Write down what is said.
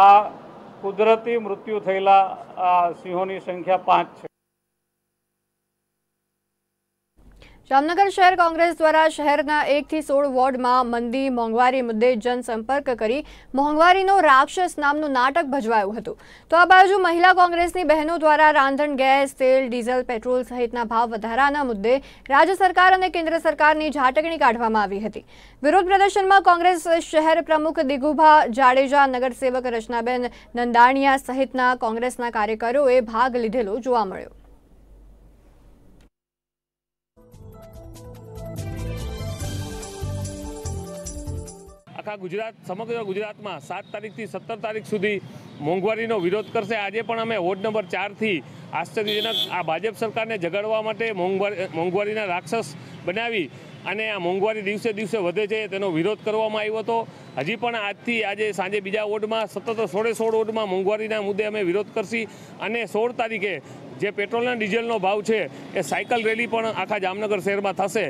આ કુદરતી મૃત્યુ થયેલા સિંહોની સંખ્યા પાંચ છે જામનગર શહેર કોંગ્રેસ દ્વારા શહેરના એકથી સોળ વોર્ડમાં મંદી મોંઘવારી મુદ્દે જનસંપર્ક કરી મોંઘવારીનો રાક્ષસ નામનું નાટક ભજવાયું હતું તો આ બાજુ મહિલા કોંગ્રેસની બહેનો દ્વારા રાંધણ ગેસ તેલ ડીઝલ પેટ્રોલ સહિતના ભાવ વધારાના મુદ્દે રાજ્ય સરકાર અને કેન્દ્ર સરકારની ઝાટકણી કાઢવામાં આવી હતી વિરોધ પ્રદર્શનમાં કોંગ્રેસ શહેર પ્રમુખ દિગુભા જાડેજા નગરસેવક રચનાબેન નંદાણીયા સહિતના કોંગ્રેસના કાર્યકરોએ ભાગ લીધેલો જોવા મળ્યો આખા ગુજરાત સમગ્ર ગુજરાતમાં સાત તારીખથી સત્તર તારીખ સુધી મોંઘવારીનો વિરોધ કરશે આજે પણ અમે વોર્ડ નંબર ચારથી આશ્ચર્યજનક આ ભાજપ સરકારને જગાડવા માટે મોંઘવારી મોંઘવારીના રાક્ષસ બનાવી અને આ મોંઘવારી દિવસે દિવસે વધે છે તેનો વિરોધ કરવામાં આવ્યો હતો હજી પણ આજથી આજે સાંજે બીજા વોર્ડમાં સતત સોળે સોળ વોર્ડમાં મોંઘવારીના મુદ્દે અમે વિરોધ કરશી અને સોળ તારીખે જે પેટ્રોલના ડીઝલનો ભાવ છે એ સાયકલ રેલી પણ આખા જામનગર શહેરમાં થશે